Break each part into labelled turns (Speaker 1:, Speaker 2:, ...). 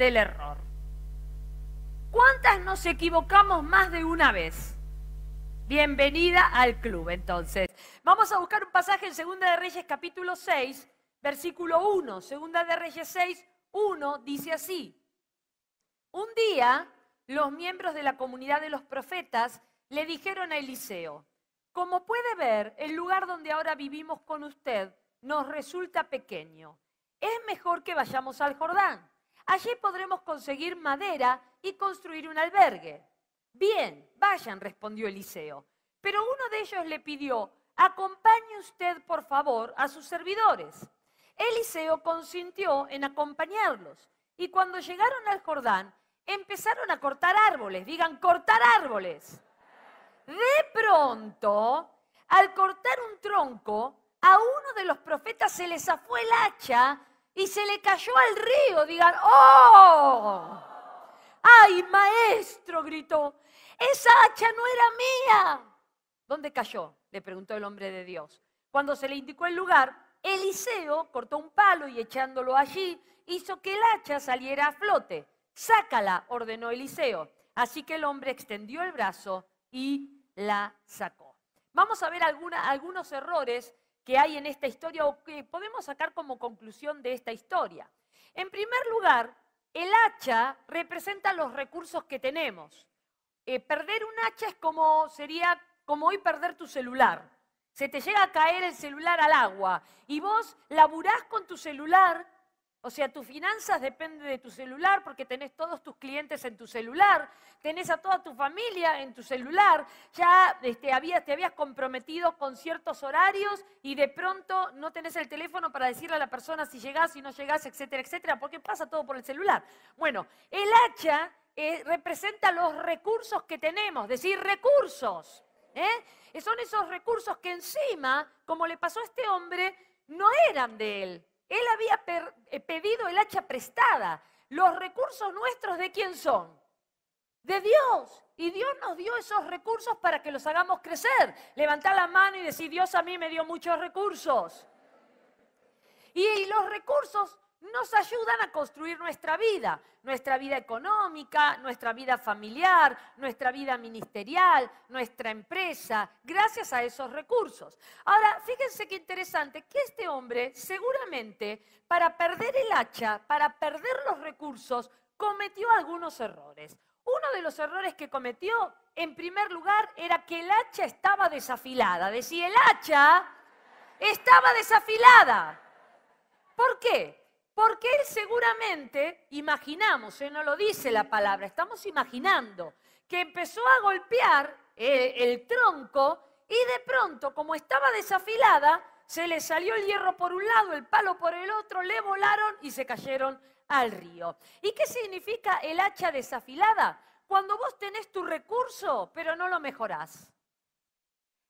Speaker 1: del error. ¿Cuántas nos equivocamos más de una vez? Bienvenida al club, entonces. Vamos a buscar un pasaje en Segunda de Reyes capítulo 6, versículo 1. Segunda de Reyes 6, 1 dice así. Un día los miembros de la comunidad de los profetas le dijeron a Eliseo, como puede ver, el lugar donde ahora vivimos con usted nos resulta pequeño. Es mejor que vayamos al Jordán. Allí podremos conseguir madera y construir un albergue. Bien, vayan, respondió Eliseo. Pero uno de ellos le pidió, acompañe usted, por favor, a sus servidores. Eliseo consintió en acompañarlos. Y cuando llegaron al Jordán, empezaron a cortar árboles. Digan, cortar árboles. De pronto, al cortar un tronco, a uno de los profetas se le zafó el hacha y se le cayó al río. Digan, ¡oh! ¡Ay, maestro! gritó. Esa hacha no era mía. ¿Dónde cayó? le preguntó el hombre de Dios. Cuando se le indicó el lugar, Eliseo cortó un palo y echándolo allí, hizo que el hacha saliera a flote. Sácala, ordenó Eliseo. Así que el hombre extendió el brazo y la sacó. Vamos a ver algunos errores que hay en esta historia o que podemos sacar como conclusión de esta historia. En primer lugar, el hacha representa los recursos que tenemos. Eh, perder un hacha es como sería como hoy perder tu celular. Se te llega a caer el celular al agua y vos laburás con tu celular o sea, tus finanzas dependen de tu celular porque tenés todos tus clientes en tu celular, tenés a toda tu familia en tu celular, ya este, habías, te habías comprometido con ciertos horarios y de pronto no tenés el teléfono para decirle a la persona si llegás, si no llegás, etcétera, etcétera, porque pasa todo por el celular. Bueno, el hacha eh, representa los recursos que tenemos, decir recursos. ¿eh? Son esos recursos que encima, como le pasó a este hombre, no eran de él, él había eh, pedido el hacha prestada. Los recursos nuestros de quién son? De Dios. Y Dios nos dio esos recursos para que los hagamos crecer. Levantar la mano y decir, Dios a mí me dio muchos recursos. Y los recursos nos ayudan a construir nuestra vida, nuestra vida económica, nuestra vida familiar, nuestra vida ministerial, nuestra empresa, gracias a esos recursos. Ahora, fíjense qué interesante que este hombre seguramente para perder el hacha, para perder los recursos, cometió algunos errores. Uno de los errores que cometió, en primer lugar, era que el hacha estaba desafilada. Decía, el hacha estaba desafilada. ¿Por qué? Porque él seguramente, imaginamos, ¿eh? no lo dice la palabra, estamos imaginando, que empezó a golpear eh, el, tronco y de pronto, como estaba desafilada, se le salió el hierro por un lado, el palo por el otro, le volaron y se cayeron al río. ¿Y qué significa el hacha desafilada? Cuando vos tenés tu recurso, pero no lo mejorás.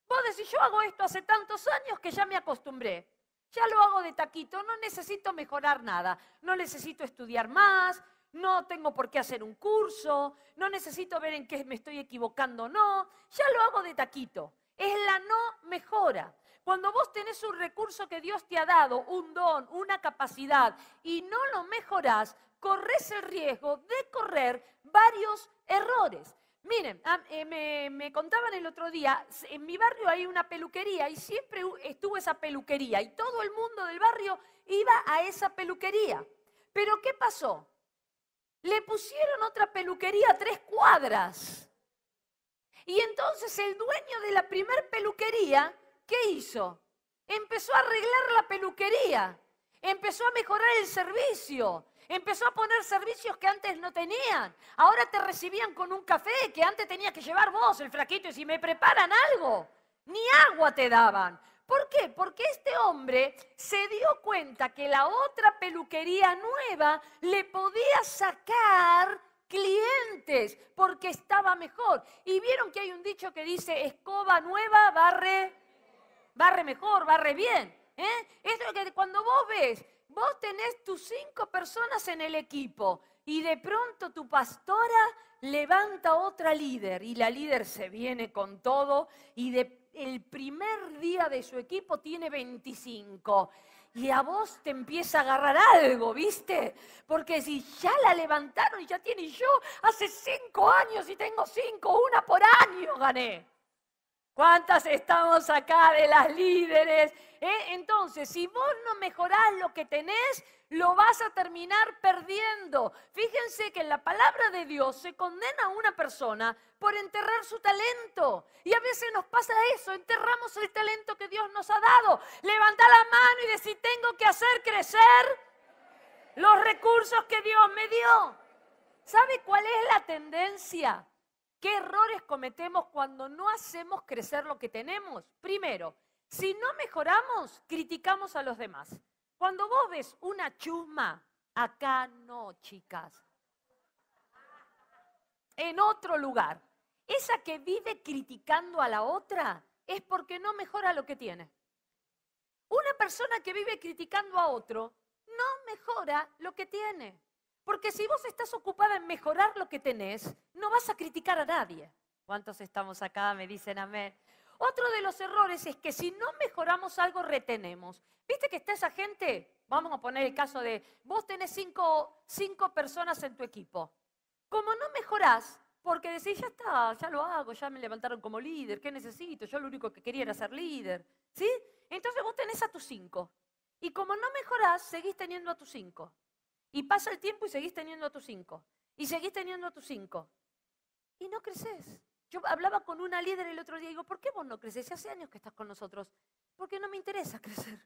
Speaker 1: Vos decís, yo hago esto hace tantos años que ya me acostumbré. Ya lo hago de taquito, no necesito mejorar nada, no necesito estudiar más, no tengo por qué hacer un curso, no necesito ver en qué me estoy equivocando o no, ya lo hago de taquito. Es la no mejora. Cuando vos tenés un recurso que Dios te ha dado, un don, una capacidad, y no lo mejorás, corres el riesgo de correr varios errores. Miren, ah, eh, me, me, contaban el otro día, en mi barrio hay una peluquería y siempre estuvo esa peluquería y todo el mundo del barrio iba a esa peluquería. Pero ¿qué pasó? Le pusieron otra peluquería a tres cuadras. Y entonces el dueño de la primer peluquería, ¿qué hizo? Empezó a arreglar la peluquería, empezó a mejorar el servicio, Empezó a poner servicios que antes no tenían. Ahora te recibían con un café que antes tenías que llevar vos, el fraquito, y si me preparan algo, ni agua te daban. ¿Por qué? Porque este hombre se dio cuenta que la otra peluquería nueva le podía sacar clientes porque estaba mejor. Y vieron que hay un dicho que dice, escoba nueva, barre, barre mejor, barre bien. ¿eh? es lo que cuando vos ves vos tenés tus cinco personas en el equipo y de pronto tu pastora levanta otra líder y la líder se viene con todo y el primer día de su equipo tiene 25. Y a vos te empieza a agarrar algo, ¿viste? Porque si ya la levantaron y ya tiene yo hace cinco años y tengo cinco, una por año gané. ¿Cuántas estamos acá de las líderes? ¿Eh? Entonces, si vos no mejorás lo que tenés, lo vas a terminar perdiendo. Fíjense que en la palabra de Dios se condena a una persona por enterrar su talento. Y a veces nos pasa eso, enterramos el talento que Dios nos ha dado. Levanta la mano y decir, tengo que hacer crecer los recursos que Dios me dio. ¿Sabe cuál es la tendencia? ¿Qué errores cometemos cuando no hacemos crecer lo que tenemos? Primero, si no mejoramos, criticamos a los demás. Cuando vos ves una chuma, acá no, chicas. En otro lugar. Esa que vive criticando a la otra es porque no mejora lo que tiene. Una persona que vive criticando a otro no mejora lo que tiene. Porque si vos estás ocupada en mejorar lo que tenés, no vas a criticar a nadie. ¿Cuántos estamos acá? Me dicen amén. Otro de los errores es que si no mejoramos algo, retenemos. ¿Viste que está esa gente? Vamos a poner el caso de, vos tenés cinco, cinco personas en tu equipo. Como no mejorás, porque decís, ya está, ya lo hago, ya me levantaron como líder, ¿qué necesito? Yo lo único que quería era ser líder. ¿Sí? Entonces vos tenés a tus cinco. Y como no mejorás, seguís teniendo a tus cinco. Y pasa el tiempo y seguís teniendo a tus cinco. Y seguís teniendo a tus cinco. Y no creces. Yo hablaba con una líder el otro día y digo, ¿por qué vos no creces? hace años que estás con nosotros. Porque no me interesa crecer.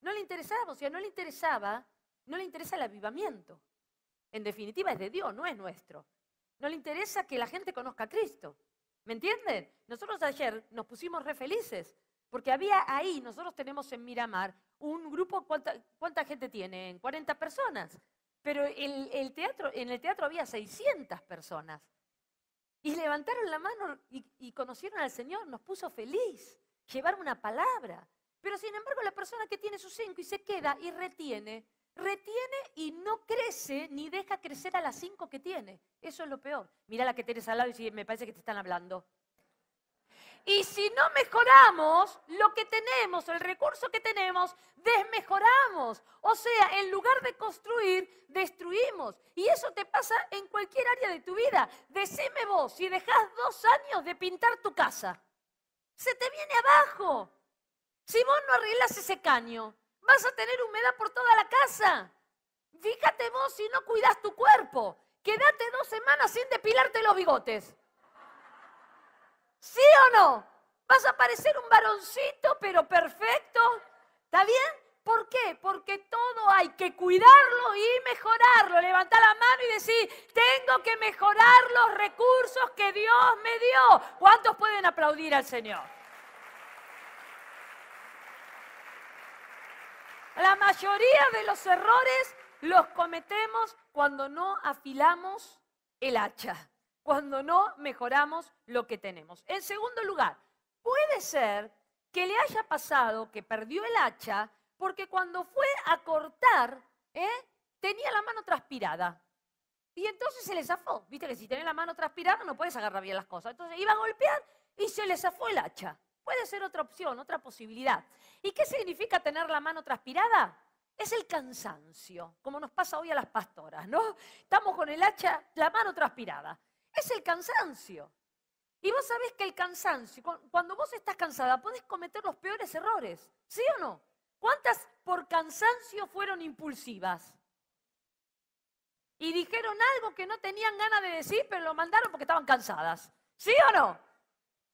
Speaker 1: No le interesaba, o sea, no le interesaba, no le interesa el avivamiento. En definitiva, es de Dios, no es nuestro. No le interesa que la gente conozca a Cristo. ¿Me entienden? Nosotros ayer nos pusimos re felices porque había ahí, nosotros tenemos en Miramar un grupo, ¿cuánta, gente tiene? 40 personas. Pero el teatro, en el teatro había 600 personas. Y levantaron la mano y, conocieron al Señor, nos puso feliz llevar una palabra. Pero sin embargo la persona que tiene sus cinco y se queda y retiene, retiene y no crece ni deja crecer a las cinco que tiene. Eso es lo peor. Mira la que tienes al lado y si me parece que te están hablando. Y si no mejoramos lo que tenemos, el recurso que tenemos, desmejoramos. O sea, en lugar de construir, destruimos. Y eso te pasa en cualquier área de tu vida. Decime vos, si dejás dos años de pintar tu casa, se te viene abajo. Si vos no arreglas ese caño, vas a tener humedad por toda la casa. Fíjate vos si no cuidas tu cuerpo. Quédate dos semanas sin depilarte los bigotes. ¿Sí o no? Vas a parecer un varoncito, pero perfecto. ¿Está bien? ¿Por qué? Porque todo hay que cuidarlo y mejorarlo. Levantar la mano y decir, tengo que mejorar los recursos que Dios me dio. ¿Cuántos pueden aplaudir al Señor? La mayoría de los errores los cometemos cuando no afilamos el hacha cuando no mejoramos lo que tenemos. En segundo lugar, puede ser que le haya pasado que perdió el hacha porque cuando fue a cortar, ¿eh? tenía la mano transpirada. Y entonces se le zafó. Viste que si tenés la mano transpirada no puedes agarrar bien las cosas. Entonces iba a golpear y se le zafó el hacha. Puede ser otra opción, otra posibilidad. ¿Y qué significa tener la mano transpirada? Es el cansancio, como nos pasa hoy a las pastoras, ¿no? Estamos con el hacha, la mano transpirada es el cansancio. Y vos sabés que el cansancio, cuando vos estás cansada, podés cometer los peores errores, ¿sí o no? ¿Cuántas por cansancio fueron impulsivas? Y dijeron algo que no tenían ganas de decir, pero lo mandaron porque estaban cansadas, ¿sí o no?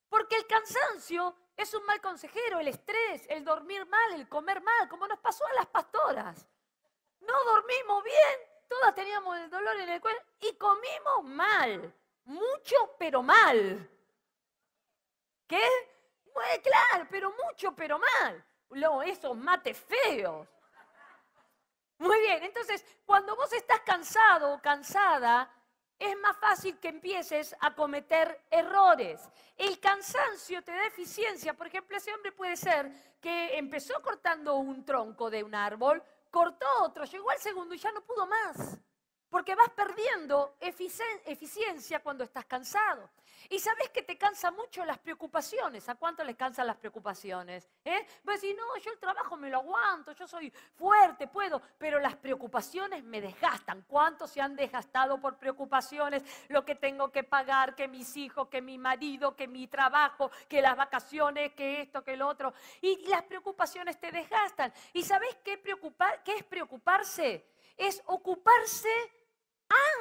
Speaker 1: Porque el cansancio es un mal consejero, el estrés, el dormir mal, el comer mal, como nos pasó a las pastoras. No dormimos bien, todas teníamos el dolor en el cuerpo y comimos mal mucho pero mal. ¿Qué? Muy claro, pero mucho pero mal. No, esos mates feos. Muy bien, entonces cuando vos estás cansado o cansada, es más fácil que empieces a cometer errores. El cansancio te da eficiencia. Por ejemplo, ese hombre puede ser que empezó cortando un tronco de un árbol, cortó otro, llegó al segundo y ya no pudo más. Porque vas perdiendo eficiencia cuando estás cansado. Y sabes que te cansa mucho las preocupaciones. ¿A cuánto les cansan las preocupaciones? ¿Eh? Vas a decir, no, yo el trabajo me lo aguanto, yo soy fuerte, puedo, pero las preocupaciones me desgastan. ¿Cuánto se han desgastado por preocupaciones? Lo que tengo que pagar, que mis hijos, que mi marido, que mi trabajo, que las vacaciones, que esto, que el otro. Y las preocupaciones te desgastan. ¿Y sabes qué, preocupar, qué es preocuparse? Es ocuparse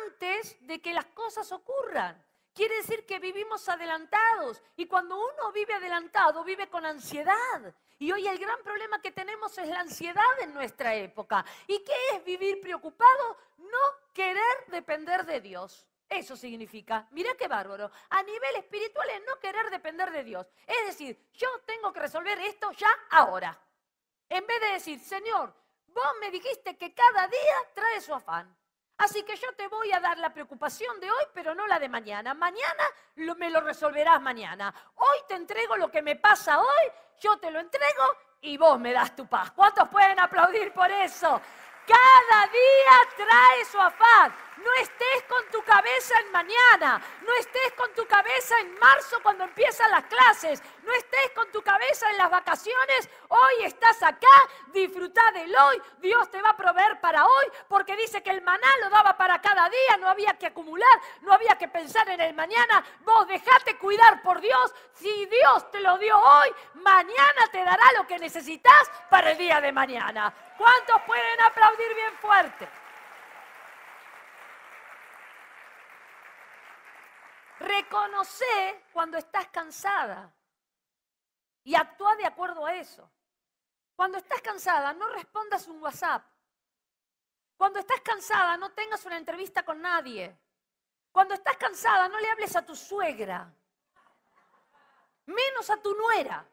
Speaker 1: antes de que las cosas ocurran. Quiere decir que vivimos adelantados y cuando uno vive adelantado vive con ansiedad. Y hoy el gran problema que tenemos es la ansiedad en nuestra época. ¿Y qué es vivir preocupado? No querer depender de Dios. Eso significa, Mira qué bárbaro, a nivel espiritual es no querer depender de Dios. Es decir, yo tengo que resolver esto ya ahora. En vez de decir, Señor, vos me dijiste que cada día trae su afán. Así que yo te voy a dar la preocupación de hoy, pero no la de mañana. Mañana me lo resolverás mañana. Hoy te entrego lo que me pasa hoy, yo te lo entrego y vos me das tu paz. ¿Cuántos pueden aplaudir por eso? Cada día trae su afán. No estés con tu cabeza en mañana, no estés con tu cabeza en marzo cuando empiezan las clases, no estés con tu cabeza en las vacaciones. Hoy estás acá, disfruta del hoy, Dios te va a proveer para hoy, porque dice que el maná lo daba para cada día, no había que acumular, no había que pensar en el mañana. Vos dejate cuidar por Dios, si Dios te lo dio hoy, mañana te dará lo que necesitas para el día de mañana. ¿Cuántos pueden aplaudir bien fuerte? Reconoce cuando estás cansada y actúa de acuerdo a eso. Cuando estás cansada, no respondas un WhatsApp. Cuando estás cansada, no tengas una entrevista con nadie. Cuando estás cansada, no le hables a tu suegra, menos a tu nuera.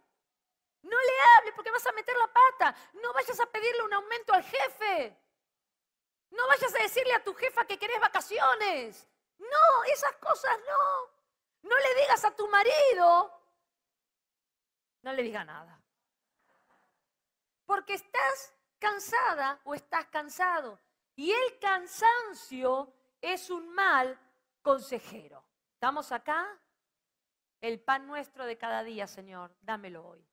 Speaker 1: No le hables porque vas a meter la pata. No vayas a pedirle un aumento al jefe. No vayas a decirle a tu jefa que querés vacaciones. No, esas cosas no. No le digas a tu marido, no le digas nada. Porque estás cansada o estás cansado. Y el cansancio es un mal consejero. ¿Estamos acá? El pan nuestro de cada día, Señor, dámelo hoy.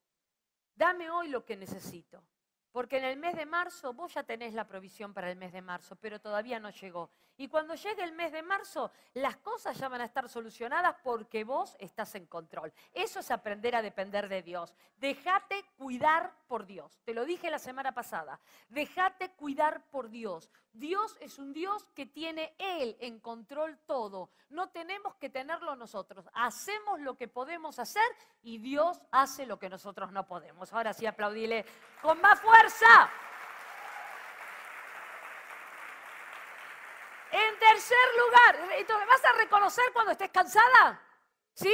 Speaker 1: Dame hoy lo que necesito. Porque en el mes de marzo vos ya tenés la provisión para el mes de marzo, pero todavía no llegó. Y cuando llegue el mes de marzo, las cosas ya van a estar solucionadas porque vos estás en control. Eso es aprender a depender de Dios. Déjate cuidar por Dios. Te lo dije la semana pasada. Déjate cuidar por Dios. Dios es un Dios que tiene Él en control todo. No tenemos que tenerlo nosotros. Hacemos lo que podemos hacer y Dios hace lo que nosotros no podemos. Ahora sí, aplaudile con más fuerza. tercer lugar, me vas a reconocer cuando estés cansada. ¿Sí?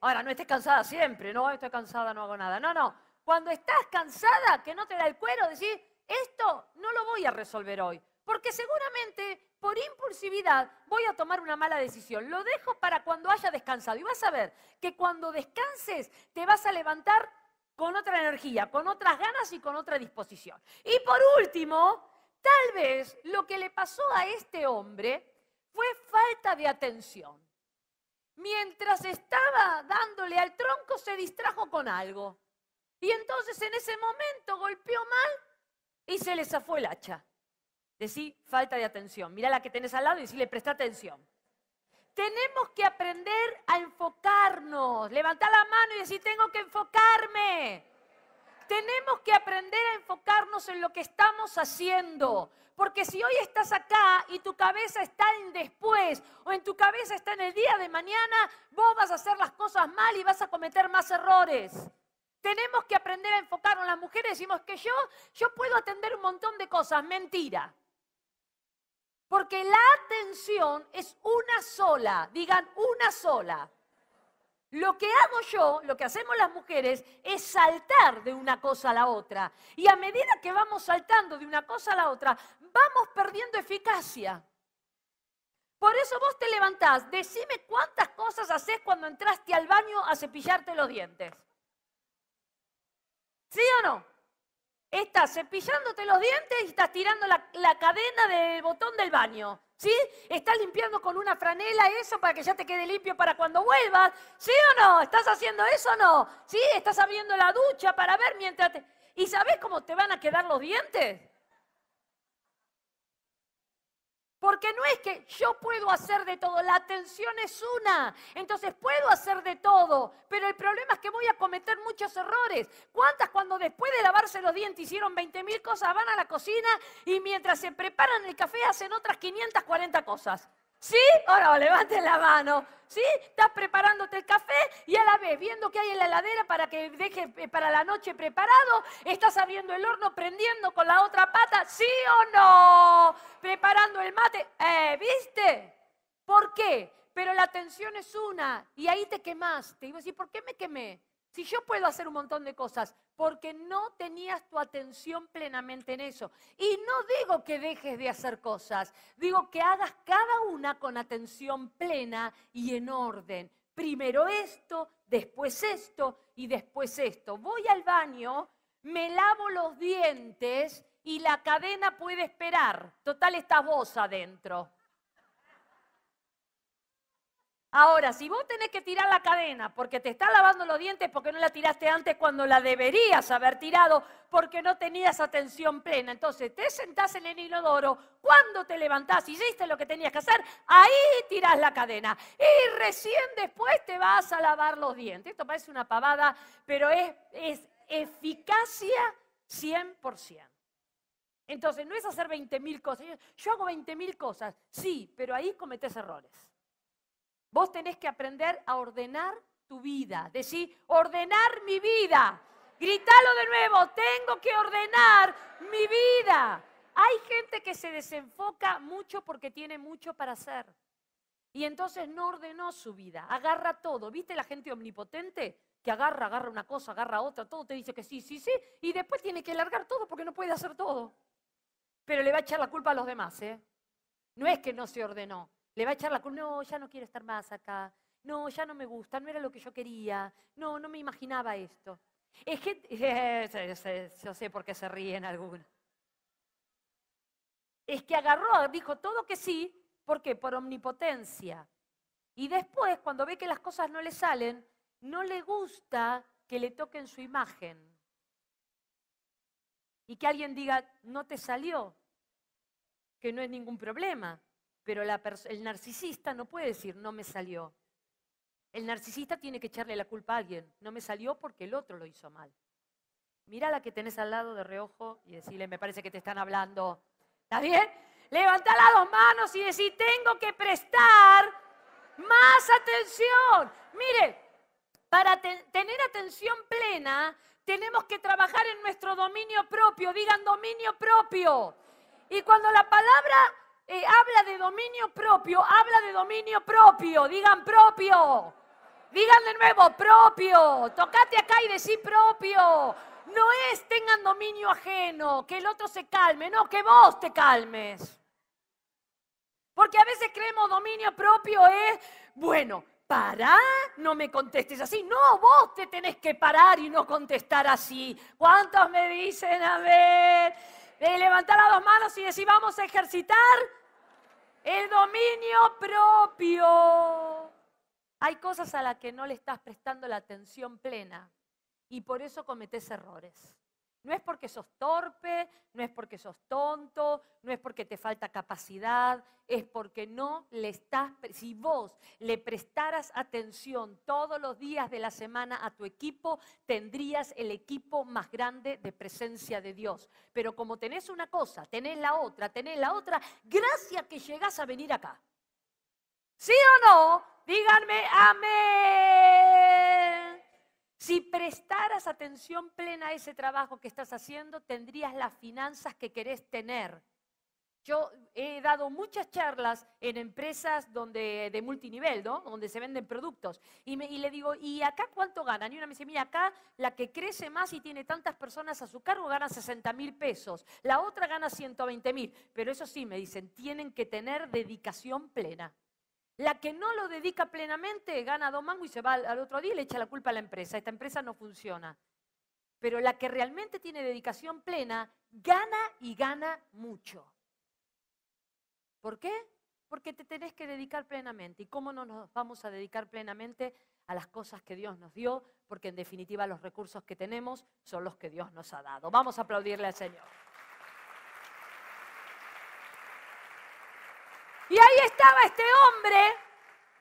Speaker 1: Ahora, no estés cansada siempre, no, estoy cansada, no hago nada. No, no. Cuando estás cansada, que no te da el cuero, decís, esto no lo voy a resolver hoy, porque seguramente por impulsividad voy a tomar una mala decisión. Lo dejo para cuando haya descansado. Y vas a ver que cuando descanses te vas a levantar con otra energía, con otras ganas y con otra disposición. Y por último, tal vez lo que le pasó a este hombre fue falta de atención. Mientras estaba dándole al tronco se distrajo con algo. Y entonces en ese momento golpeó mal y se le zafó el hacha. Decí falta de atención. Mira la que tenés al lado y le presta atención. Tenemos que aprender a enfocarnos. Levantá la mano y decir tengo que enfocarme tenemos que aprender a enfocarnos en lo que estamos haciendo. Porque si hoy estás acá y tu cabeza está en después o en tu cabeza está en el día de mañana, vos vas a hacer las cosas mal y vas a cometer más errores. Tenemos que aprender a enfocarnos. Las mujeres decimos que yo, yo puedo atender un montón de cosas. Mentira. Porque la atención es una sola. Digan una sola. Lo que hago yo, lo que hacemos las mujeres, es saltar de una cosa a la otra. Y a medida que vamos saltando de una cosa a la otra, vamos perdiendo eficacia. Por eso vos te levantás, decime cuántas cosas haces cuando entraste al baño a cepillarte los dientes. ¿Sí o no? Estás cepillándote los dientes y estás tirando la, la cadena del botón del baño. ¿Sí? ¿Estás limpiando con una franela eso para que ya te quede limpio para cuando vuelvas? ¿Sí o no? ¿Estás haciendo eso o no? ¿Sí? ¿Estás abriendo la ducha para ver mientras te... ¿Y sabes cómo te van a quedar los dientes? Porque no es que yo puedo hacer de todo, la atención es una. Entonces puedo hacer de todo, pero el problema es que voy a cometer muchos errores. ¿Cuántas cuando después de lavarse los dientes hicieron 20.000 cosas van a la cocina y mientras se preparan el café hacen otras 540 cosas? ¿Sí? Ahora oh, levante la mano. ¿Sí? Estás preparándote el café y a la vez viendo qué hay en la heladera para que deje eh, para la noche preparado, estás abriendo el horno, prendiendo con la otra pata, ¿sí o no? Preparando el mate, eh, ¿viste? ¿Por qué? Pero la tensión es una y ahí te quemaste. Y digo, ¿y ¿por qué me quemé? Si yo puedo hacer un montón de cosas, porque no tenías tu atención plenamente en eso. Y no digo que dejes de hacer cosas, digo que hagas cada una con atención plena y en orden. Primero esto, después esto y después esto. Voy al baño, me lavo los dientes y la cadena puede esperar. Total, estás vos adentro. Ahora, si vos tenés que tirar la cadena porque te está lavando los dientes, porque no la tiraste antes cuando la deberías haber tirado, porque no tenías atención plena, entonces te sentás en el inodoro, cuando te levantás, y hiciste lo que tenías que hacer, ahí tirás la cadena. Y recién después te vas a lavar los dientes. Esto parece una pavada, pero es, es eficacia 100%. Entonces, no es hacer 20.000 cosas. Yo hago 20.000 cosas, sí, pero ahí cometés errores. Vos tenés que aprender a ordenar tu vida. Decir, ordenar mi vida. Gritalo de nuevo, tengo que ordenar mi vida. Hay gente que se desenfoca mucho porque tiene mucho para hacer. Y entonces no ordenó su vida, agarra todo. ¿Viste la gente omnipotente? Que agarra, agarra una cosa, agarra otra, todo te dice que sí, sí, sí, y después tiene que largar todo porque no puede hacer todo. Pero le va a echar la culpa a los demás, ¿eh? No es que no se ordenó, le va a echar la culpa, no, ya no quiero estar más acá, no, ya no me gusta, no era lo que yo quería, no, no me imaginaba esto. Es que, eh, yo sé por qué se ríen algunos. Es que agarró, dijo todo que sí, ¿por qué? Por omnipotencia. Y después, cuando ve que las cosas no le salen, no le gusta que le toquen su imagen. Y que alguien diga, no te salió, que no es ningún problema. Pero el narcisista no puede decir, no me salió. El narcisista tiene que echarle la culpa a alguien. No me salió porque el otro lo hizo mal. Mira la que tenés al lado de reojo y decirle, me parece que te están hablando. ¿Está bien? Levanta las dos manos y decir, tengo que prestar más atención. Mire, para tener atención plena, tenemos que trabajar en nuestro dominio propio. Digan dominio propio. Y cuando la palabra habla de dominio propio, habla de dominio propio, digan propio. Digan de nuevo, propio. Tocate acá y decí propio. No es tengan dominio ajeno, que el otro se calme, no, que vos te calmes. Porque a veces creemos dominio propio es, bueno, pará, no me contestes así. No, vos te tenés que parar y no contestar así. ¿Cuántos me dicen, a ver, levantar las dos manos y decir, vamos a ejercitar? El dominio propio. Hay cosas a las que no le estás prestando la atención plena y por eso cometes errores. No es porque sos torpe, no es porque sos tonto, no es porque te falta capacidad, es porque no le estás, si vos le prestaras atención todos los días de la semana a tu equipo, tendrías el equipo más grande de presencia de Dios. Pero como tenés una cosa, tenés la otra, tenés la otra, gracias que llegás a venir acá. ¿Sí o no? Díganme amén. Si prestaras atención plena a ese trabajo que estás haciendo, tendrías las finanzas que querés tener. Yo he dado muchas charlas en empresas donde, de multinivel, donde se venden productos. Y, y, le digo, ¿y acá cuánto ganan? Y una me dice, mira, acá la que crece más y tiene tantas personas a su cargo gana 60 mil pesos. La otra gana 120 mil. Pero eso sí, me dicen, tienen que tener dedicación plena. La que no lo dedica plenamente gana dos mangos y se va al otro día y le echa la culpa a la empresa. Esta empresa no funciona. Pero la que realmente tiene dedicación plena gana y gana mucho. ¿Por qué? Porque te tenés que dedicar plenamente. ¿Y cómo no nos vamos a dedicar plenamente a las cosas que Dios nos dio? Porque en definitiva los recursos que tenemos son los que Dios nos ha dado. Vamos a aplaudirle al Señor. estaba este hombre,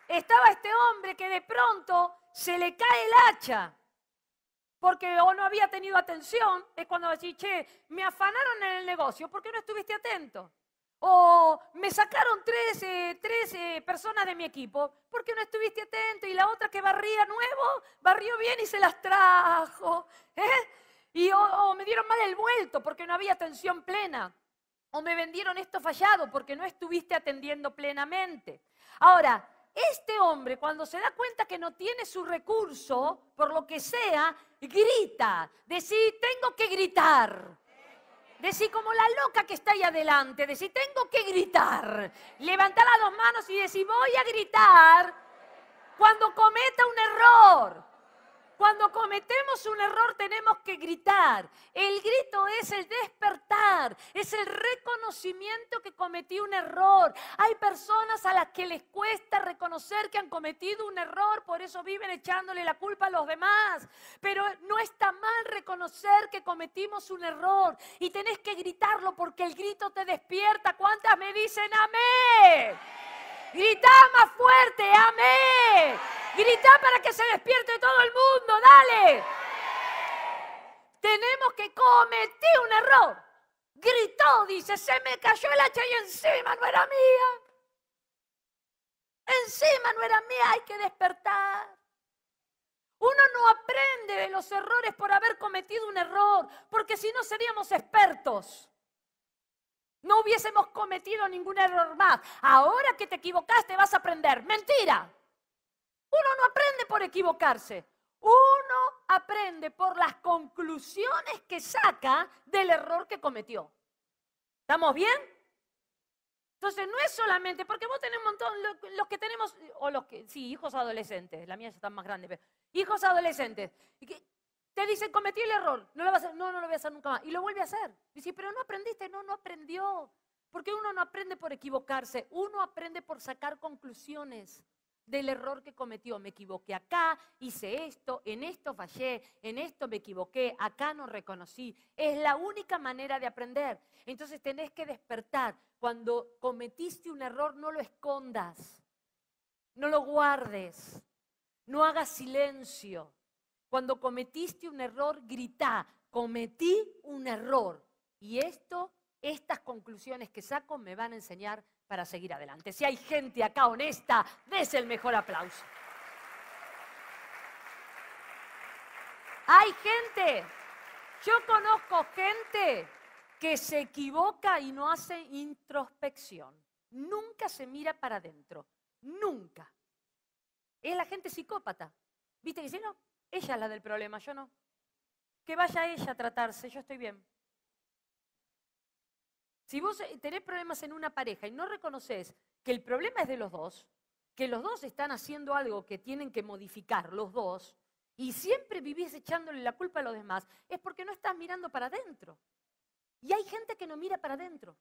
Speaker 1: estaba este hombre que de pronto se le cae el hacha, porque o no había tenido atención, es cuando decís, che, me afanaron en el negocio, porque no estuviste atento? O me sacaron 13 13 eh, eh, personas de mi equipo, porque no estuviste atento? Y la otra que barría nuevo, barrió bien y se las trajo. ¿eh? Y o me dieron mal el vuelto porque no había atención plena. O me vendieron esto fallado porque no estuviste atendiendo plenamente. Ahora, este hombre cuando se da cuenta que no tiene su recurso, por lo que sea, grita. Decí, tengo que gritar. Decí como la loca que está ahí adelante. Decí, tengo que gritar. Levanta las dos manos y decí, voy a gritar cuando cometa un error. Cuando cometemos un error tenemos que gritar. El grito es el despertar, es el reconocimiento que cometí un error. Hay personas a las que les cuesta reconocer que han cometido un error, por eso viven echándole la culpa a los demás. Pero no está mal reconocer que cometimos un error y tenés que gritarlo porque el grito te despierta. ¿Cuántas me dicen amén? Grita más fuerte, amén. Grita para que se despierte todo el mundo, dale. Tenemos que cometer un error. Gritó, dice, se me cayó el hacha y encima no era mía. Encima no era mía, hay que despertar. Uno no aprende de los errores por haber cometido un error, porque si no seríamos expertos. No hubiésemos cometido ningún error más. Ahora que te equivocaste vas a aprender. Mentira. Uno no aprende por equivocarse. Uno aprende por las conclusiones que saca del error que cometió. ¿Estamos bien? Entonces no es solamente, porque vos tenés un montón, los que tenemos, o los que, sí, hijos adolescentes, la mía ya está más grande, pero hijos adolescentes, que te dicen, cometí el error, no lo vas a no, no lo voy a hacer nunca más, y lo vuelve a hacer. Y Dice, pero no aprendiste, no, no aprendió, porque uno no aprende por equivocarse, uno aprende por sacar conclusiones del error que cometió. Me equivoqué acá, hice esto, en esto fallé, en esto me equivoqué, acá no reconocí. Es la única manera de aprender. Entonces tenés que despertar. Cuando cometiste un error, no lo escondas, no lo guardes, no hagas silencio. Cuando cometiste un error, grita, cometí un error. Y esto, estas conclusiones que saco me van a enseñar para seguir adelante. Si hay gente acá honesta, des el mejor aplauso. Hay gente, yo conozco gente que se equivoca y no hace introspección. Nunca se mira para adentro, nunca. Es la gente psicópata. ¿Viste? Que si no, ella es la del problema, yo no. Que vaya ella a tratarse, yo estoy bien. Si vos eh, tenés problemas en una pareja y no reconoces que el problema es de los dos, que los dos están haciendo algo que tienen que modificar, los dos, y siempre vivís echándole la culpa a los demás, es porque no estás mirando para adentro. Y hay gente que no mira para adentro.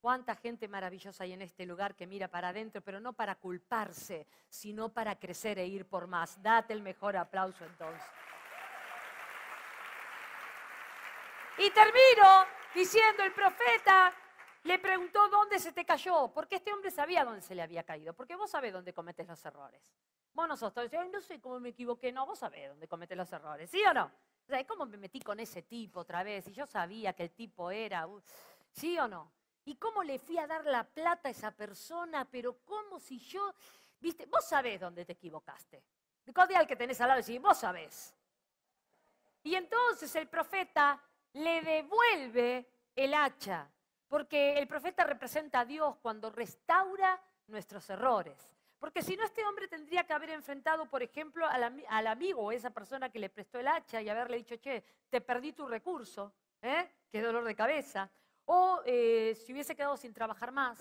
Speaker 1: ¿Cuánta gente maravillosa hay en este lugar que mira para adentro, pero no para culparse, sino para crecer e ir por más? Date el mejor aplauso entonces. Y termino diciendo, el profeta le preguntó dónde se te cayó, porque este hombre sabía dónde se le había caído, porque vos sabés dónde cometes los errores. Vos no sos todo, no sé cómo me equivoqué, no, vos sabés dónde cometes los errores, ¿sí o no? O sea, ¿cómo me metí con ese tipo otra vez? Y yo sabía que el tipo era, uh, ¿sí o no? ¿Y cómo le fui a dar la plata a esa persona? Pero como si yo, viste, vos sabés dónde te equivocaste? Cordial que tenés al lado y vos sabés. Y entonces el profeta le devuelve el hacha, porque el profeta representa a Dios cuando restaura nuestros errores. Porque si no, este hombre tendría que haber enfrentado, por ejemplo, al, amigo o esa persona que le prestó el hacha y haberle dicho, che, te perdí tu recurso, ¿eh? qué dolor de cabeza. O eh, si hubiese quedado sin trabajar más,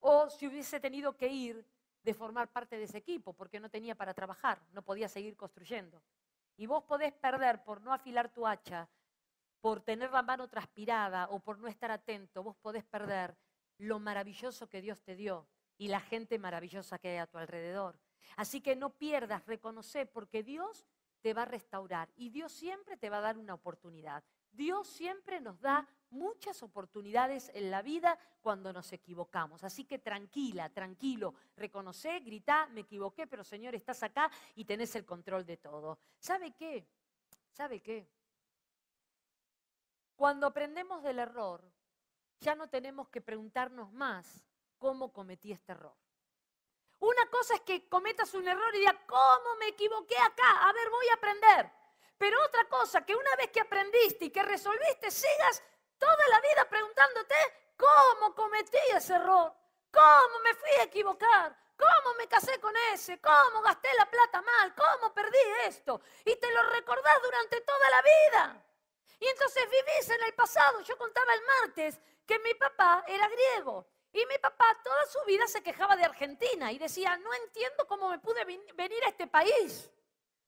Speaker 1: o si hubiese tenido que ir de formar parte de ese equipo, porque no tenía para trabajar, no podía seguir construyendo. Y vos podés perder por no afilar tu hacha por tener la mano transpirada o por no estar atento, vos podés perder lo maravilloso que Dios te dio y la gente maravillosa que hay a tu alrededor. Así que no pierdas, reconoce, porque Dios te va a restaurar y Dios siempre te va a dar una oportunidad. Dios siempre nos da muchas oportunidades en la vida cuando nos equivocamos. Así que tranquila, tranquilo, reconoce, grita, me equivoqué, pero Señor, estás acá y tenés el control de todo. ¿Sabe qué? ¿Sabe qué? Cuando aprendemos del error, ya no tenemos que preguntarnos más cómo cometí este error. Una cosa es que cometas un error y digas, ¿cómo me equivoqué acá? A ver, voy a aprender. Pero otra cosa, que una vez que aprendiste y que resolviste, sigas toda la vida preguntándote, ¿cómo cometí ese error? ¿Cómo me fui a equivocar? ¿Cómo me casé con ese? ¿Cómo gasté la plata mal? ¿Cómo perdí esto? Y te lo recordás durante toda la vida. Y entonces vivís en el pasado. Yo contaba el martes que mi papá era griego. Y mi papá toda su vida se quejaba de Argentina y decía, no entiendo cómo me pude venir a este país.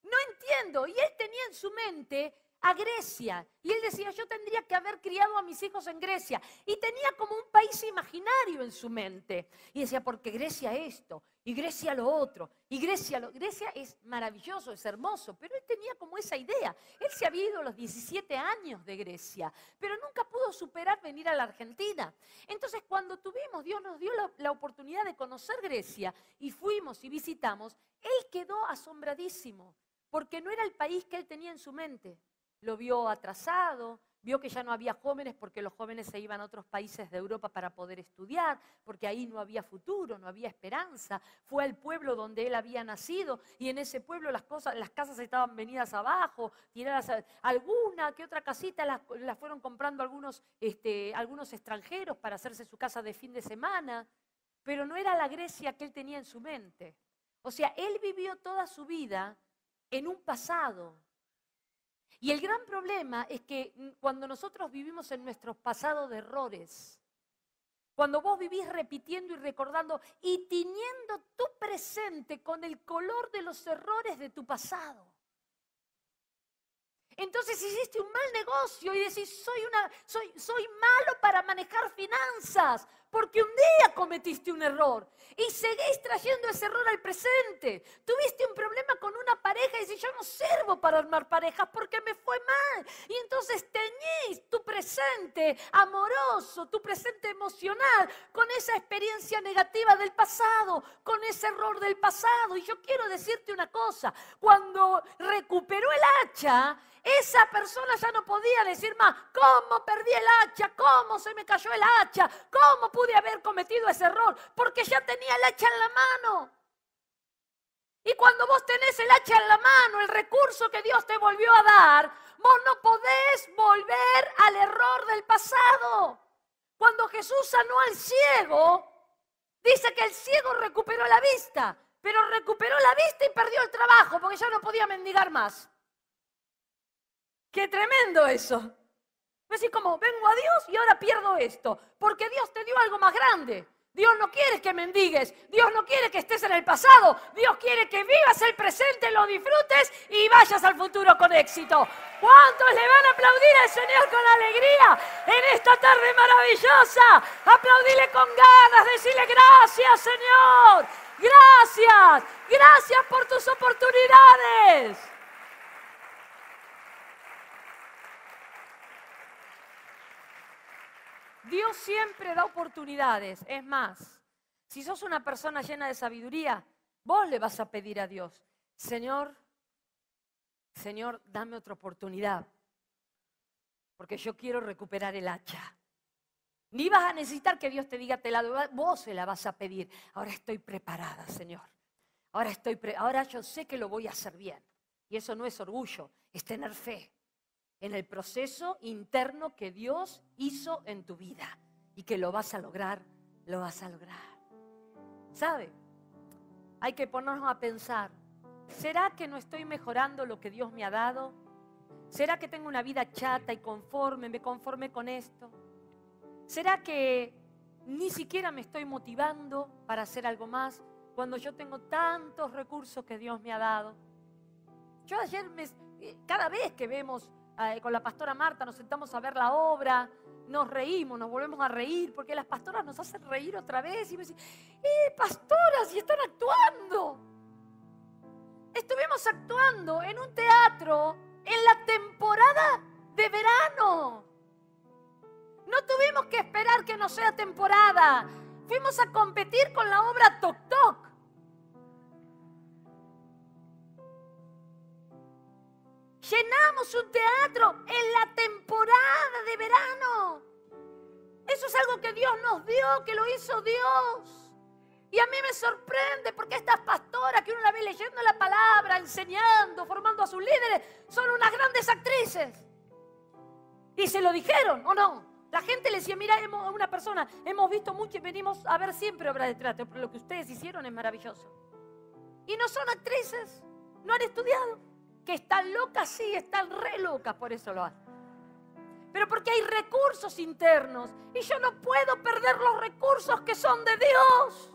Speaker 1: No entiendo. Y él tenía en su mente a Grecia. Y él decía, yo tendría que haber criado a mis hijos en Grecia. Y tenía como un país imaginario en su mente. Y decía, porque Grecia esto, y Grecia lo otro, y Grecia lo... Grecia es maravilloso, es hermoso, pero él tenía como esa idea. Él se había ido los 17 años de Grecia, pero nunca pudo superar venir a la Argentina. Entonces, cuando tuvimos, Dios nos dio la oportunidad de conocer Grecia, y fuimos y visitamos, él quedó asombradísimo, porque no era el país que él tenía en su mente lo vio atrasado, vio que ya no había jóvenes porque los jóvenes se iban a otros países de Europa para poder estudiar, porque ahí no había futuro, no había esperanza. Fue al pueblo donde él había nacido y en ese pueblo las, cosas, las casas estaban venidas abajo, tiradas alguna que otra casita las, fueron comprando algunos, este, algunos extranjeros para hacerse su casa de fin de semana, pero no era la Grecia que él tenía en su mente. O sea, él vivió toda su vida en un pasado y el gran problema es que cuando nosotros vivimos en nuestros pasados de errores, cuando vos vivís repitiendo y recordando y tiñendo tu presente con el color de los errores de tu pasado. Entonces hiciste un mal negocio y decís, soy, una, soy, soy malo para manejar finanzas porque un día cometiste un error y seguís trayendo ese error al presente. Tuviste un problema con una pareja y si yo no sirvo para armar parejas porque me fue mal. Y entonces teñís tu presente amoroso, tu presente emocional con esa experiencia negativa del pasado, con ese error del pasado. Y yo quiero decirte una cosa, cuando recuperó el hacha, esa persona ya no podía decir más, ¿cómo perdí el hacha? ¿Cómo se me cayó el hacha? ¿Cómo pude de haber cometido ese error porque ya tenía el hacha en la mano. Y cuando vos tenés el hacha en la mano, el recurso que Dios te volvió a dar, vos no podés volver al error del pasado. Cuando Jesús sanó al ciego, dice que el ciego recuperó la vista, pero recuperó la vista y perdió el trabajo porque ya no podía mendigar más. Qué tremendo eso. Así como, vengo a Dios y ahora pierdo esto, porque Dios te dio algo más grande. Dios no quiere que mendigues, Dios no quiere que estés en el pasado, Dios quiere que vivas el presente, lo disfrutes y vayas al futuro con éxito. ¿Cuántos le van a aplaudir al Señor con alegría en esta tarde maravillosa? Aplaudile con ganas, decirle gracias Señor, gracias, gracias por tus oportunidades. Dios siempre da oportunidades. Es más, si sos una persona llena de sabiduría, vos le vas a pedir a Dios, Señor, Señor, dame otra oportunidad, porque yo quiero recuperar el hacha. Ni vas a necesitar que Dios te diga, te la vos se la vas a pedir. Ahora estoy preparada, Señor. Ahora, estoy ahora yo sé que lo voy a hacer bien. Y eso no es orgullo, es tener fe en el proceso interno que Dios hizo en tu vida y que lo vas a lograr, lo vas a lograr. ¿Sabe? Hay que ponernos a pensar, ¿será que no estoy mejorando lo que Dios me ha dado? ¿Será que tengo una vida chata y conforme, me conforme con esto? ¿Será que ni siquiera me estoy motivando para hacer algo más cuando yo tengo tantos recursos que Dios me ha dado? Yo ayer, eh, cada vez que vemos eh, con la pastora Marta, nos sentamos a ver la obra, nos reímos, nos volvemos a reír, porque las pastoras nos hacen reír otra vez y me dicen, ¡eh, pastoras! Y están actuando. Estuvimos actuando en un teatro en la temporada de verano. No tuvimos que esperar que no sea temporada. Fuimos a competir con la obra Toc Toc. Llenamos un teatro en la temporada de verano. Eso es algo que Dios nos dio, que lo hizo Dios. Y a mí me sorprende porque estas pastoras que uno la ve leyendo la palabra, enseñando, formando a sus líderes, son unas grandes actrices. Y se lo dijeron, ¿o no? La gente le decía, mira, hemos, una persona, hemos visto mucho y venimos a ver siempre obras de teatro, pero lo que ustedes hicieron es maravilloso. Y no son actrices, no han estudiado que están locas, sí, están re locas, por eso lo hacen. Pero porque hay recursos internos y yo no puedo perder los recursos que son de Dios.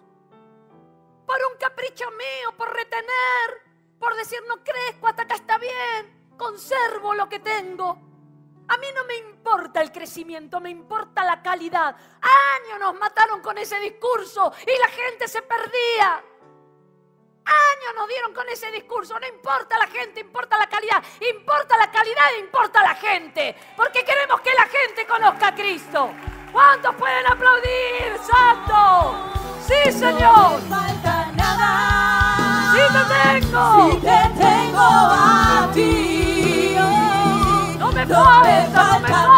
Speaker 1: Por un capricho mío, por retener, por decir no crezco, hasta acá está bien, conservo lo que tengo. A mí no me importa el crecimiento, me importa la calidad. Años nos mataron con ese discurso y la gente se perdía. Años nos dieron con ese discurso. No importa la gente, importa la calidad. Importa la calidad importa la gente. Porque queremos que la gente conozca a Cristo. ¿Cuántos pueden aplaudir, Santo? Sí, Señor. No me falta nada. Sí te tengo. Sí te tengo a ti. No me falta, nada.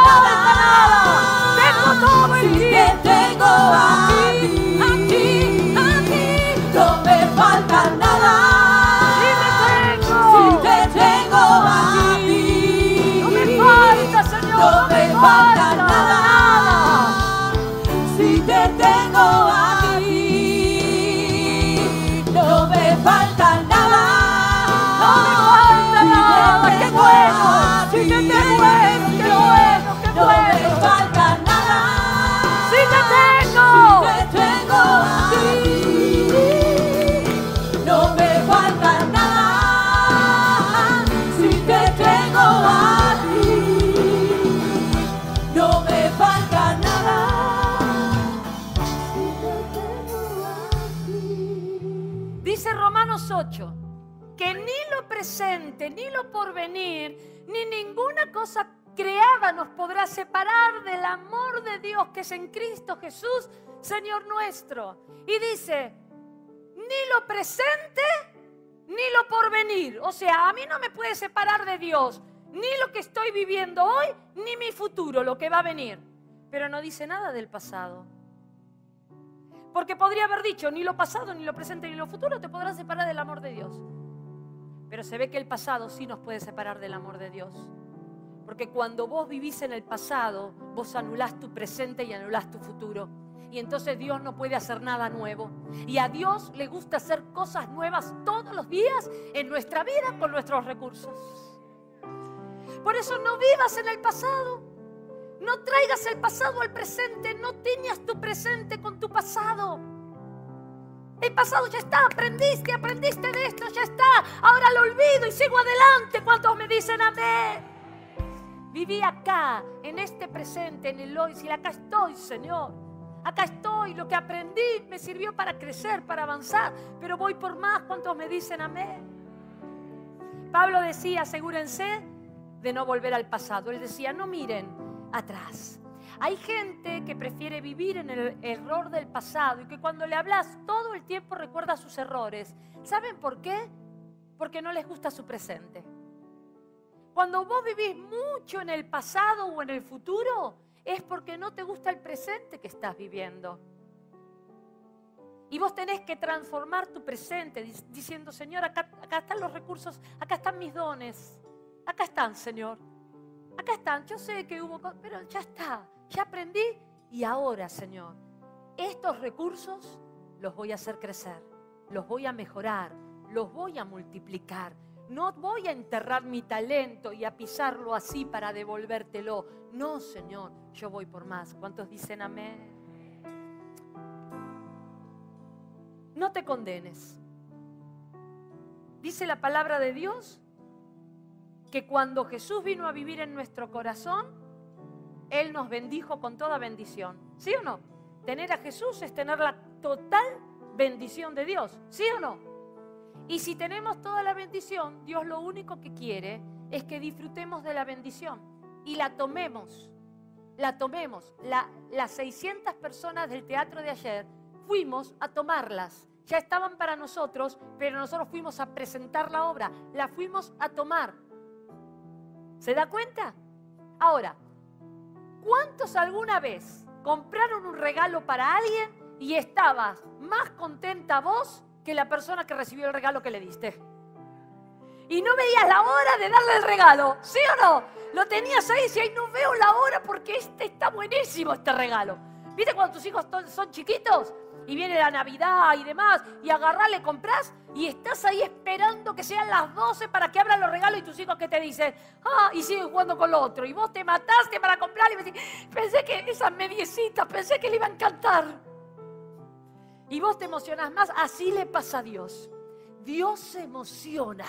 Speaker 1: Tengo Te tengo a ti. lo por venir, ni ninguna cosa creada nos podrá separar del amor de Dios que es en Cristo Jesús, Señor nuestro. Y dice, ni lo presente, ni lo venir. O sea, a mí no me puede separar de Dios, ni lo que estoy viviendo hoy, ni mi futuro, lo que va a venir. Pero no dice nada del pasado. Porque podría haber dicho, ni lo pasado, ni lo presente, ni lo futuro te podrá separar del amor de Dios. Pero se ve que el pasado sí nos puede separar del amor de Dios. Porque cuando vos vivís en el pasado, vos anulás tu presente y anulás tu futuro. Y entonces Dios no puede hacer nada nuevo. Y a Dios le gusta hacer cosas nuevas todos los días en nuestra vida con nuestros recursos. Por eso no vivas en el pasado. No traigas el pasado al presente. No tiñas tu presente con tu pasado. El pasado ya está, aprendiste, aprendiste de esto, ya está. Ahora lo olvido y sigo adelante. ¿Cuántos me dicen amén? Viví acá, en este presente, en el hoy. y acá estoy, Señor. Acá estoy. Lo que aprendí me sirvió para crecer, para avanzar. Pero voy por más. ¿Cuántos me dicen amén? Pablo decía, asegúrense de no volver al pasado. Él decía, no miren atrás hay gente que prefiere vivir en el error del pasado y que cuando le hablas todo el tiempo recuerda sus errores. ¿Saben por qué? Porque no les gusta su presente. Cuando vos vivís mucho en el pasado o en el futuro, es porque no te gusta el presente que estás viviendo. Y vos tenés que transformar tu presente diciendo, Señor, acá, están los recursos, acá están mis dones, acá están, Señor acá están, yo sé que hubo, pero ya está ya aprendí y ahora, Señor, estos recursos los voy a hacer crecer, los voy a mejorar, los voy a multiplicar. No voy a enterrar mi talento y a pisarlo así para devolvértelo. No, Señor, yo voy por más. ¿Cuántos dicen amén? No te condenes. Dice la palabra de Dios que cuando Jesús vino a vivir en nuestro corazón, él nos bendijo con toda bendición. ¿Sí o no? Tener a Jesús es tener la total bendición de Dios. ¿Sí o no? Y si tenemos toda la bendición, Dios lo único que quiere es que disfrutemos de la bendición y la tomemos. La tomemos. las 600 personas del teatro de ayer fuimos a tomarlas. Ya estaban para nosotros, pero nosotros fuimos a presentar la obra, la fuimos a tomar. ¿Se da cuenta? Ahora, ¿Cuántos alguna vez compraron un regalo para alguien y estabas más contenta vos que la persona que recibió el regalo que le diste? Y no veías la hora de darle el regalo, ¿sí o no? Lo tenías ahí y decías, no veo la hora porque este está buenísimo, este regalo. ¿Viste cuando tus hijos son chiquitos? y viene la Navidad y demás, y agarrás, le compras y estás ahí esperando que sean las 12 para que abran los regalos y tus hijos que te dicen, ah, y siguen jugando con lo otro. Y vos te mataste para comprar y pensé que esas mediecitas, pensé que le iba a encantar. Y vos te emocionás más, así le pasa a Dios. Dios se emociona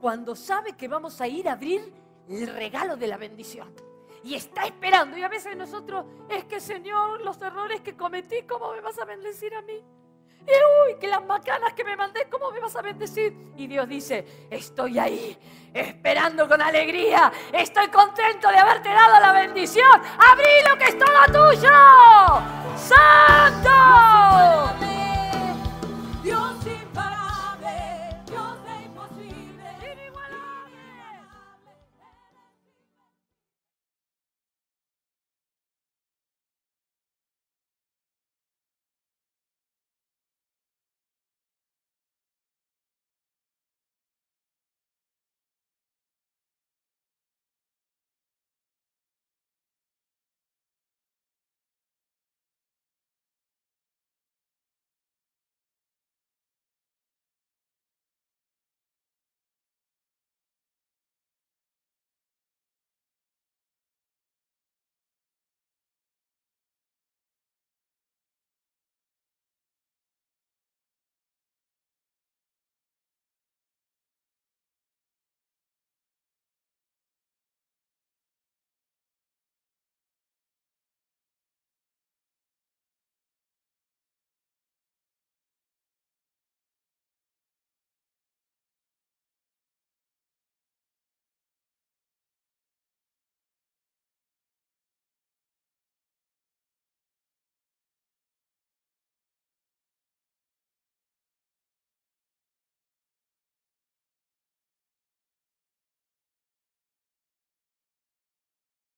Speaker 1: cuando sabe que vamos a ir a abrir el regalo de la bendición y está esperando. Y a veces nosotros, es que Señor, los errores que cometí, ¿cómo me vas a bendecir a mí? Y uy, que las macanas que me mandé, ¿cómo me vas a bendecir? Y Dios dice, estoy ahí, esperando con alegría, estoy contento de haberte dado la bendición. Abrí lo que es todo tuyo. ¡Santo!